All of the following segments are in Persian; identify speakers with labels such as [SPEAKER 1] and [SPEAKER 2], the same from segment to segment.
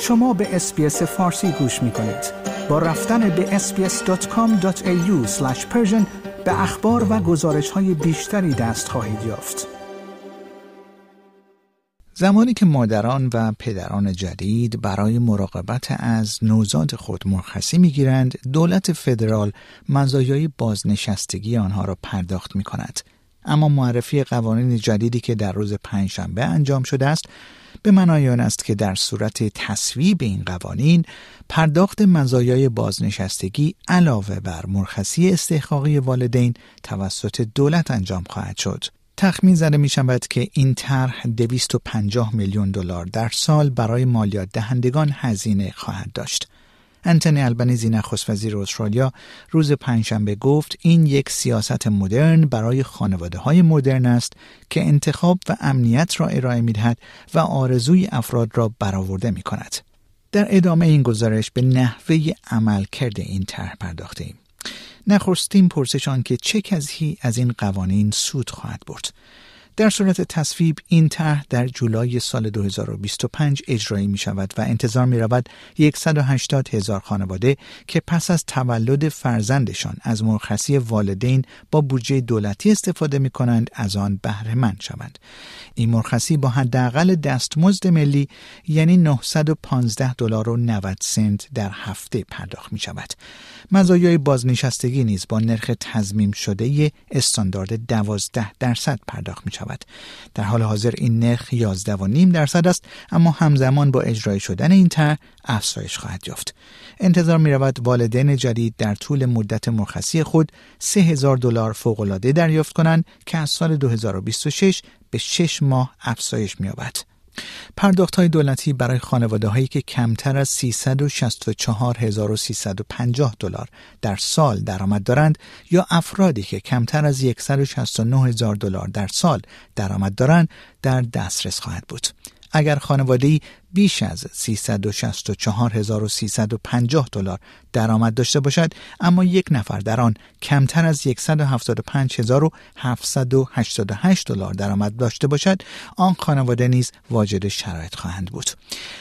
[SPEAKER 1] شما به اسپیس فارسی گوش می کنید. با رفتن به sbs.com.au به اخبار و گزارش های بیشتری دست خواهید یافت. زمانی که مادران و پدران جدید برای مراقبت از نوزاد خود مرخصی می گیرند، دولت فدرال مزایای بازنشستگی آنها را پرداخت می کند. اما معرفی قوانین جدیدی که در روز پنجشنبه انجام شده است به معنای آن است که در صورت تصویب این قوانین پرداخت مزایای بازنشستگی علاوه بر مرخصی استحقاقی والدین توسط دولت انجام خواهد شد تخمین زده می شود که این طرح 250 میلیون دلار در سال برای مالیات دهندگان هزینه خواهد داشت انتنی البنیزی نخست وزیر استرالیا روز پنجشنبه گفت این یک سیاست مدرن برای خانواده های مدرن است که انتخاب و امنیت را ارائه می دهد و آرزوی افراد را برآورده می کند. در ادامه این گزارش به نحوه کرده این طرح پرداخته ایم. نخستین پرسشان که چه کسی از این قوانین سود خواهد برد در صورت تصویب این طرح در جولای سال 2025 اجرایی می شود و انتظار می رود 180 هزار خانواده که پس از تولد فرزندشان از مرخصی والدین با بودجه دولتی استفاده می کنند از آن بهره مند شوند. این مرخصی با حداقل دستمزد ملی یعنی 915 دلار و 90 سنت در هفته پرداخت می شود. مزایای بازنشستگی نیز با نرخ تضمیم شده استاندارد 12 درصد پرداخت می شود. در حال حاضر این نرخ 11.5 درصد است اما همزمان با اجرای شدن این طرح افزایش خواهد یافت. انتظار می رود والدین جدید در طول مدت مرخصی خود 3000 دلار فوق‌العاده دریافت کنند که از سال 2026 به 6 ماه افزایش می پرداخت های دولتی برای خانواده هایی که کمتر از 364350 دلار در سال درآمد دارند یا افرادی که کمتر از 169000 دلار در سال درآمد دارند در دسترس خواهد بود. اگر خانواده بیش از 364350 دلار درآمد داشته باشد اما یک نفر در آن کمتر از 175788 دلار درآمد داشته باشد آن خانواده نیز واجد شرایط خواهند بود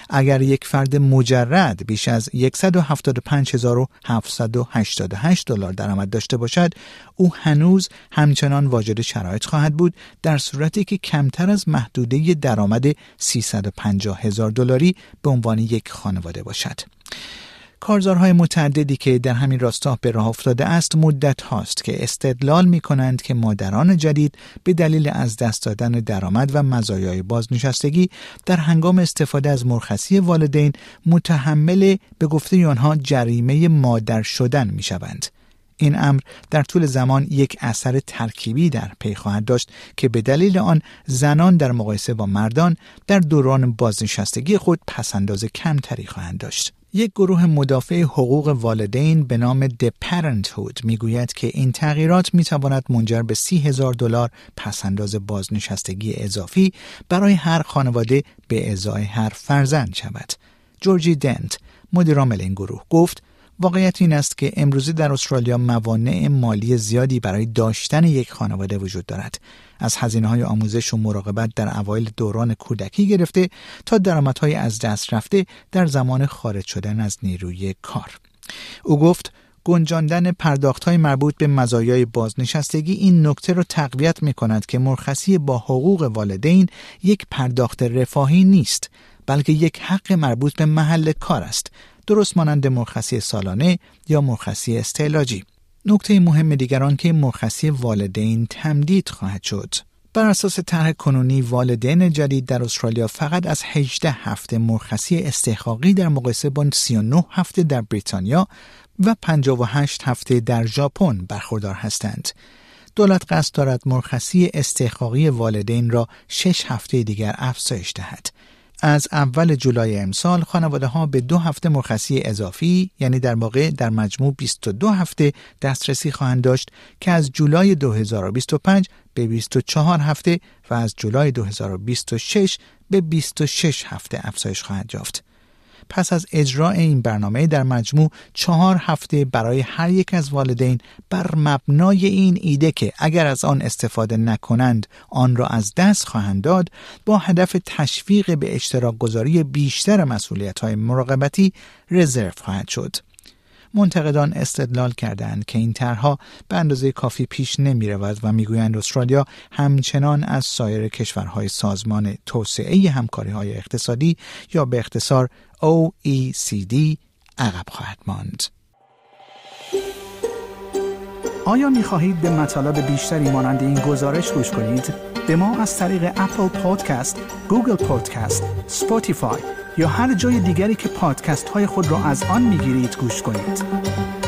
[SPEAKER 1] اگر یک فرد مجرد بیش از 175788 دلار درآمد داشته باشد او هنوز همچنان واجد شرایط خواهد بود در صورتی که کمتر از محدوده درآمد 350,000 دلاری به عنوان یک خانواده باشد کارزارهای متعددی که در همین راستا به راه افتاده است مدت هاست که استدلال می کنند که مادران جدید به دلیل از دست دادن درآمد و مزایای بازنشستگی در هنگام استفاده از مرخصی والدین متحمل به گفته آنها جریمه مادر شدن می شوند. این امر در طول زمان یک اثر ترکیبی در پی خواهد داشت که به دلیل آن زنان در مقایسه با مردان در دوران بازنشستگی خود پسنداز کمتری خواهند داشت. یک گروه مدافع حقوق والدین به نام د هود میگوید که این تغییرات می تواند منجر به سی هزار دلار پسنداز بازنشستگی اضافی برای هر خانواده به ازای هر فرزند شود. جورجی دنت مدیرعامل این گروه گفت واقعیت این است که امروزی در استرالیا موانع مالی زیادی برای داشتن یک خانواده وجود دارد از هزینه های آموزش و مراقبت در اوایل دوران کودکی گرفته تا درآمدهای از دست رفته در زمان خارج شدن از نیروی کار او گفت گنجاندن پرداخت های مربوط به مزایای بازنشستگی این نکته را تقویت می کند که مرخصی با حقوق والدین یک پرداخت رفاهی نیست بلکه یک حق مربوط به محل کار است درست مانند مرخصی سالانه یا مرخصی استعلاجی نکته مهم دیگران که مرخصی والدین تمدید خواهد شد بر اساس طرح کنونی والدین جدید در استرالیا فقط از 18 هفته مرخصی استحقاقی در مقایسه با 39 هفته در بریتانیا و 58 هفته در ژاپن برخوردار هستند. دولت قصد دارد مرخصی استحقاقی والدین را 6 هفته دیگر افزایش دهد. از اول جولای امسال خانواده ها به دو هفته مرخصی اضافی یعنی در واقع در مجموع 22 هفته دسترسی خواهند داشت که از جولای 2025 به 24 هفته و از جولای 2026 به 26 هفته افزایش خواهد یافت. پس از اجرا این برنامه در مجموع چهار هفته برای هر یک از والدین بر مبنای این ایده که اگر از آن استفاده نکنند آن را از دست خواهند داد با هدف تشویق به اشتراک گذاری بیشتر مسئولیت های مراقبتی رزرو خواهد شد. منتقدان استدلال کردند که این طرحها به اندازه کافی پیش نمی رود و میگویند استرالیا همچنان از سایر کشورهای سازمان توسعه همکاری های اقتصادی یا به اختصار OECD عقب خواهد ماند. آیا می خواهید به مطالب بیشتری مانند این گزارش گوش کنید؟ به ما از طریق اپل پادکست، گوگل پادکست، سپوتیفای یا هر جای دیگری که پادکست های خود را از آن می گیرید گوش کنید.